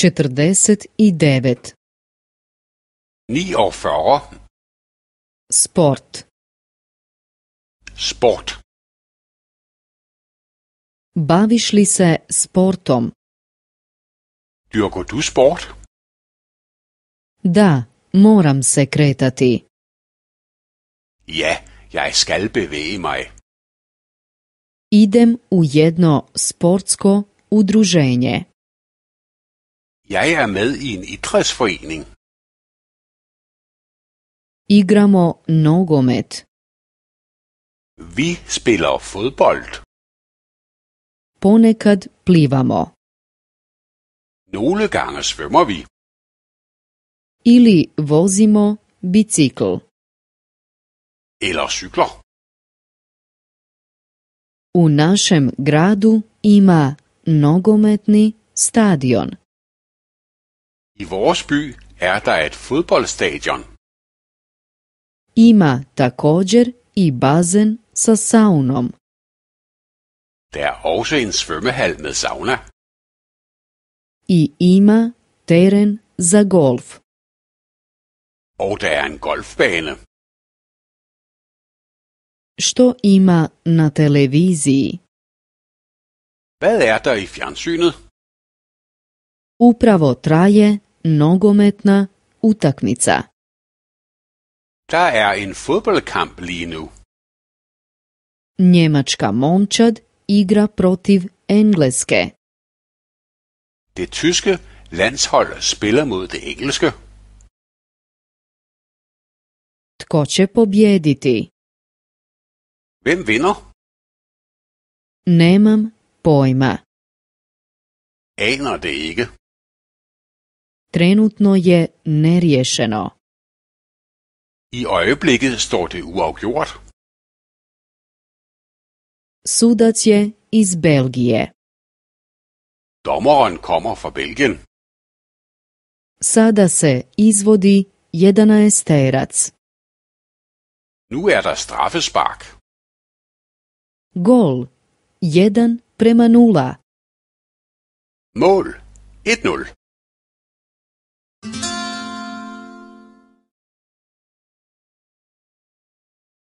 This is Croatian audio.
49 49 Sport Sport Baviš li se sportom? Dyrker du sport? Da, moram se kretati. Ja, jeg skal bevege mig. Idem u jedno sportsko udruženje. Jeg er med i en idrætsforening. Igramo nogomet. Vi spiller fodbold. Ponekad plivamo. Nogle gange svømmer vi. Ili vozimo bicikl. Eller cykler. U našem gradu ima nogometni stadion. I vores by er der et fodboldstadion. Ima također i bazen sa saunom. Der er også en svømmehal med sauna. I ima teren za golf. Og der er en golfbane. Što ima na televiziji? Hvad er der i fjernsynet? Upravo traje nogometna utakmica. Da er en futbolkamp lige nu. Njemačka momčad igra protiv Engleske. De tyske landshold spiller mod det engelske. Tko će pobjediti? Vem vinder? Nemam pojma. Aner det ikke trenutno je neriješeno. I øjeblikket står det uafgjort. Sudac je iz Belgije. Dommeren kommer fra Belgien. Sada se izvodi 11 terac. Nu er der straffespark. Gol 1 prema 0. Mål 1-0.